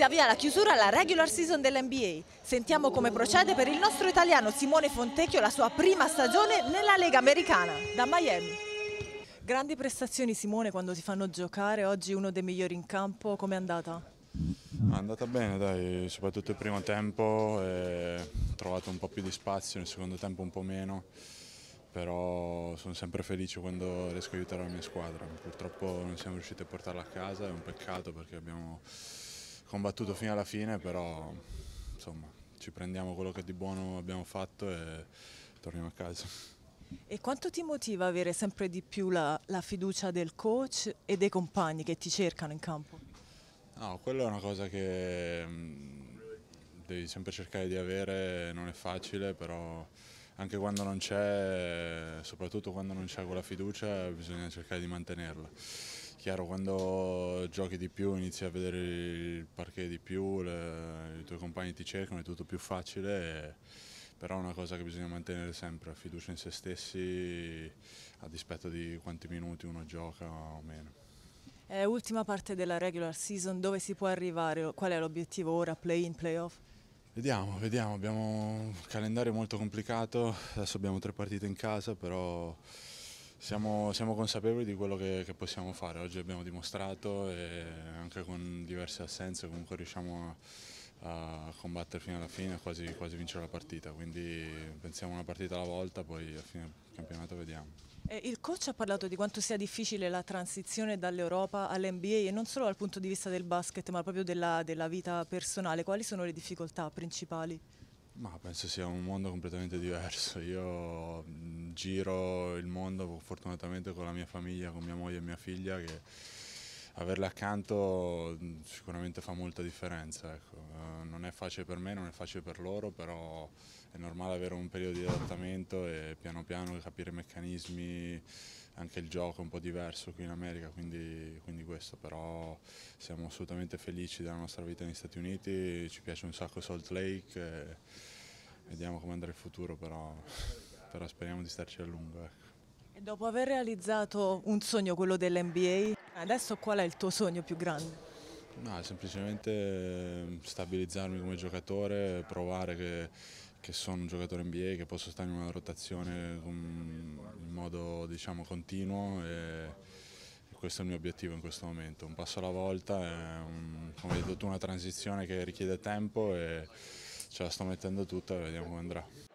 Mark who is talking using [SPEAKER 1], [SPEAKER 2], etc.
[SPEAKER 1] Si avvia la chiusura alla regular season dell'NBA. Sentiamo come procede per il nostro italiano Simone Fontecchio la sua prima stagione nella Lega Americana da Miami. Grandi prestazioni Simone quando si fanno giocare, oggi uno dei migliori in campo, com'è andata? È
[SPEAKER 2] andata bene dai, soprattutto il primo tempo, ho trovato un po' più di spazio, nel secondo tempo un po' meno, però sono sempre felice quando riesco a aiutare la mia squadra, purtroppo non siamo riusciti a portarla a casa, è un peccato perché abbiamo combattuto fino alla fine, però insomma ci prendiamo quello che di buono abbiamo fatto e torniamo a casa.
[SPEAKER 1] E quanto ti motiva avere sempre di più la, la fiducia del coach e dei compagni che ti cercano in campo?
[SPEAKER 2] No, quella è una cosa che mm, devi sempre cercare di avere, non è facile, però anche quando non c'è, soprattutto quando non c'è quella fiducia, bisogna cercare di mantenerla. Chiaro, quando giochi di più inizi a vedere il parquet di più, le, i tuoi compagni ti cercano, è tutto più facile, e, però è una cosa che bisogna mantenere sempre, fiducia in se stessi a dispetto di quanti minuti uno gioca o meno.
[SPEAKER 1] È eh, ultima parte della regular season, dove si può arrivare? Qual è l'obiettivo ora? Play in, playoff?
[SPEAKER 2] Vediamo, vediamo, abbiamo un calendario molto complicato, adesso abbiamo tre partite in casa, però siamo, siamo, consapevoli di quello che, che, possiamo fare, oggi abbiamo dimostrato e anche con diverse assenze comunque riusciamo a, a combattere fino alla fine e quasi, quasi, vincere la partita, quindi pensiamo una partita alla volta, poi a fine campionato vediamo.
[SPEAKER 1] il coach ha parlato di quanto sia difficile la transizione dall'Europa all'NBA e non solo dal punto di vista del basket ma proprio della, della vita personale, quali sono le difficoltà principali?
[SPEAKER 2] Ma penso sia un mondo completamente diverso, io giro il mondo fortunatamente con la mia famiglia, con mia moglie e mia figlia che averle accanto mm, sicuramente fa molta differenza. Ecco. Eh, non è facile per me, non è facile per loro, però è normale avere un periodo di adattamento e piano piano capire i meccanismi, anche il gioco è un po' diverso qui in America, quindi, quindi questo, però siamo assolutamente felici della nostra vita negli Stati Uniti, ci piace un sacco Salt Lake, vediamo come andrà il futuro però però speriamo di starci a lungo. Ecco.
[SPEAKER 1] E dopo aver realizzato un sogno, quello dell'NBA, adesso qual è il tuo sogno più grande?
[SPEAKER 2] No, semplicemente ehm, stabilizzarmi come giocatore, provare che, che sono un giocatore NBA, che posso stare in una rotazione mm, in modo diciamo, continuo e, questo è il mio obiettivo in questo momento, un passo alla volta, un, come hai detto tu una transizione che richiede tempo e ce la sto mettendo tutta e vediamo come andrà.